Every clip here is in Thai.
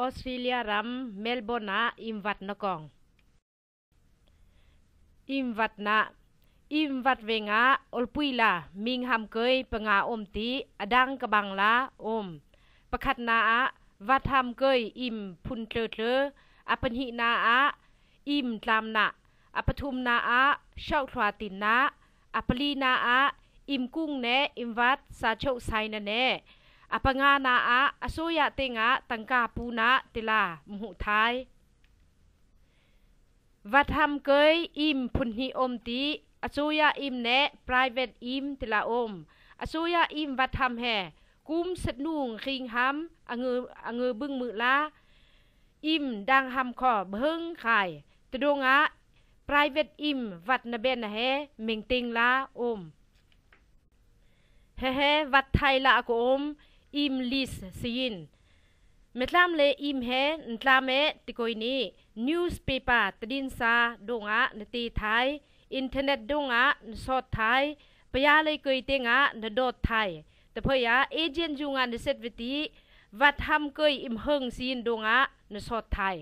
ออสเตรเลียรัม เมลเบนา อิมวัดนกองอิมวัดนา อิมวัดเวงาอลปุยลา มิงหำเกยปงาอมตีอดังกะบังลาอมประคัดนาอวัดทำเกยอิม พุนเตลเตออปันหินาออิมตามนะอปทุมนาอเช่าทวาตินนะอปลีนาออิมกุ้งแนอิมวัด สาโชไซนาแนอ p a n g า n a a asuya tenga tangka puna า i l a muhu thai วัดทำเกยอิมพุนฮิอมตีอสุยะอิมเนะ private อิมติลาอมอสุยะอิมวัดทำแห่กุมสนุงคิงฮัมอังเงอังเงบึ้งมือลาอิมดังฮัมขอเบิ้งไข่ตดงะ private อิมวัดนเบนนะแฮเมงติงลาอม เฮ้เฮวัดไทยละกอมอิมลิสซีนเมื่อทำเลยอิมเฮนทำเมติโกยนี้นิวส์เปเปอร์ตดินซาดงอาตีไทยอินเทอร์เน็ตดงอาสอดไทยไปยาเลยกยเตงนาดดไทยแต่เพยาเอเจนต์จุงอาเซตวิตีวัดทำเกยอิมเฮงซีนดงอาสอดไทย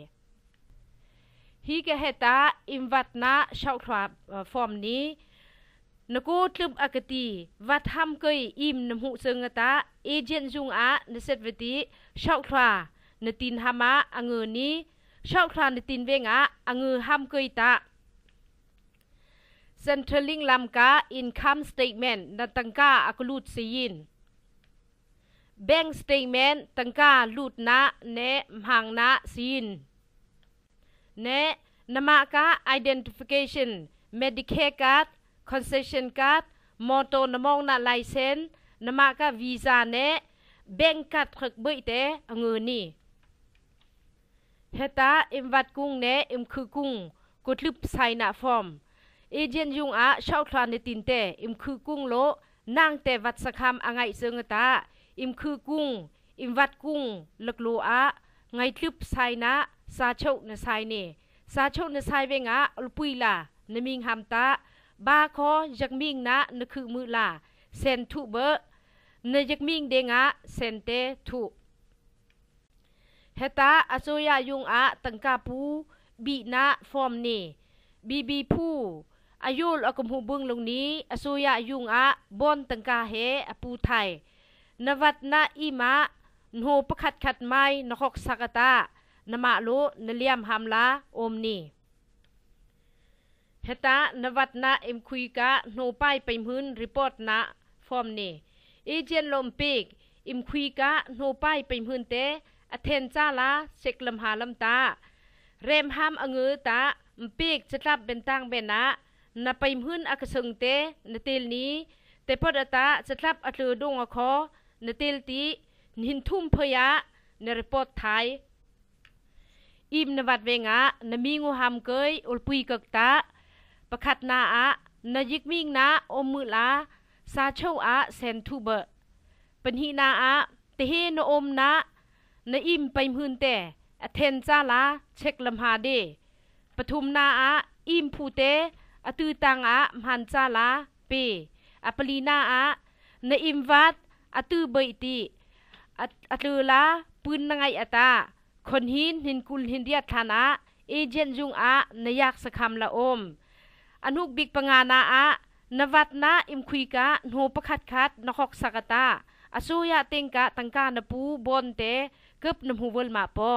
ฮีกเฮตาอิมวัดนาชาวครับฟอร์มนี้นกูทลึบอากตีวัดทำเกยอิมนหูเซิงตาเอเจนจุงอานเซตเวติชอวคลานตินฮามะอังเงินนี้ชอวคลานตินเวงอาอังเงือหามเกยตาเซ็นทรัลลิงลำกาอินคัมสเตทเมนต์นันตังกาอักลูดซียินแบงสเตทเมนต์ตังกาลูดนะเนมังนะซียินเนนามากะไอดีนติฟิเคชันเมดิเคการ์ด concession card มอโตนมองนาไลเซนนมากะวีซ่าเนะเบงกัดคึกบึยเตอเงือนี่เฮตาอิมวัดกุ้งเนะอิมคือกุ้งกดลึบไซนาฟอมเอเจนยุงอาชาวทลานในตินเตอิมคือกุ้งโลนางแต่วัดสะคำอังไงเซิงตาอิมคือกุ้งอิมวัดกุ้งลักโลอาไงคลึบไซนะ ซาโชนไซเนซาโชนไซเวงอาลปุยลานมิงฮัมตาบาคอยักมิงนะนึกคือมือลาเซนทุเบอเนยักมิงเดงะเซนเตทุเฮตาอโซยายุงอะตังกาปูบีนะฟอมเนบีบีผู้อายุลอกมหูบึงลงนี้อโซยายุงอะบอนตังกาเฮอปูไทยนวัดนาอีมะโนประคัดขัดไม้นกสักตานมาลุนเลียมฮามลาอมนีทตานวัดนาเอ็มคุยกะโนป้ายไปมืนรีพอร์ตนะฟอร์มเนเอเจนลมเปกอิมคุยกะโนป้ายไปมืนเตอเทนจ้าลาเช็คลำหาลำตา เรมห้ามอเงือตาเปกจะรับเป็นตั้งเป็นนะนับไปมืนอักษงเตนเตลนี้แต่พอดตาจะรับอัตรดงอคอนเตลตีหินทุ่มพยะในรีพอร์ตไทยอิมนวัดเวงะนมีงูหามเกยอุลปุยกกตาประคัดนาอะนายิกมิงนะอมมือลา ซาเชอะเซนทูเบเป็นฮีนาอะเตเฮนอมนะนาอิมไปมืนแต่อเทนจ้าลา เช็คลำหาเดปทุมนาอะอิมพูเตอตือตังอะมหันจ้าลา เปอปลีนาอะนาอิมวัดอตือเบยติอตือลา ปืนนางไงอตา คนหินหินกุลหินเดียธานะเอเจนจุงอะนายักสคำละอมอันหุกบิกปงานาอะนวัดนาอิมคุยกะโนปะคัดคัดนคอกสากตาอสุยะเต็งกะตังกานปูบอนเตกึบนมหูเวลมาปอ